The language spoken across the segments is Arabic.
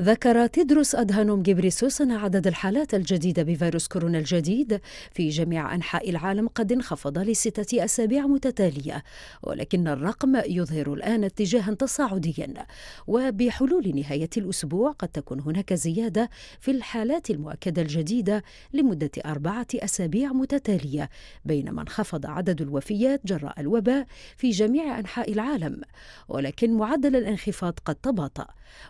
ذكر تدرس أدهانوم جبريسوس أن عدد الحالات الجديدة بفيروس كورونا الجديد في جميع أنحاء العالم قد انخفض لستة أسابيع متتالية ولكن الرقم يظهر الآن اتجاها تصاعديا وبحلول نهاية الأسبوع قد تكون هناك زيادة في الحالات المؤكدة الجديدة لمدة أربعة أسابيع متتالية بينما انخفض عدد الوفيات جراء الوباء في جميع أنحاء العالم ولكن معدل الانخفاض قد تباطأ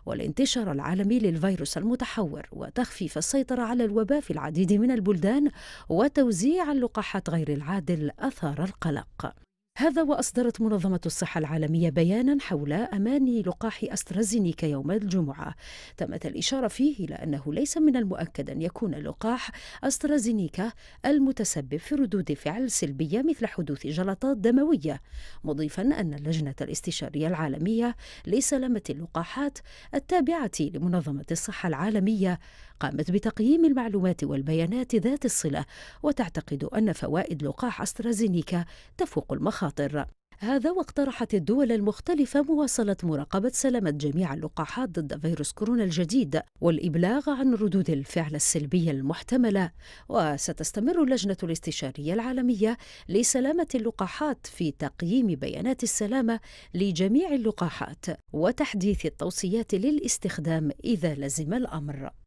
والانتشار العالم العالمي للفيروس المتحور وتخفيف السيطرة على الوباء في العديد من البلدان وتوزيع اللقاحات غير العادل أثار القلق هذا وأصدرت منظمة الصحة العالمية بيانا حول أمان لقاح أسترازينيكا يوم الجمعة تمت الإشارة فيه إلى أنه ليس من المؤكد أن يكون لقاح أسترازينيكا المتسبب في ردود فعل سلبية مثل حدوث جلطات دموية مضيفا أن اللجنة الاستشارية العالمية لسلامة اللقاحات التابعة لمنظمة الصحة العالمية قامت بتقييم المعلومات والبيانات ذات الصلة وتعتقد أن فوائد لقاح أسترازينيكا تفوق المخاطر هذا واقترحت الدول المختلفة مواصلة مراقبة سلامة جميع اللقاحات ضد فيروس كورونا الجديد والإبلاغ عن ردود الفعل السلبية المحتملة وستستمر اللجنة الاستشارية العالمية لسلامة اللقاحات في تقييم بيانات السلامة لجميع اللقاحات وتحديث التوصيات للاستخدام إذا لزم الأمر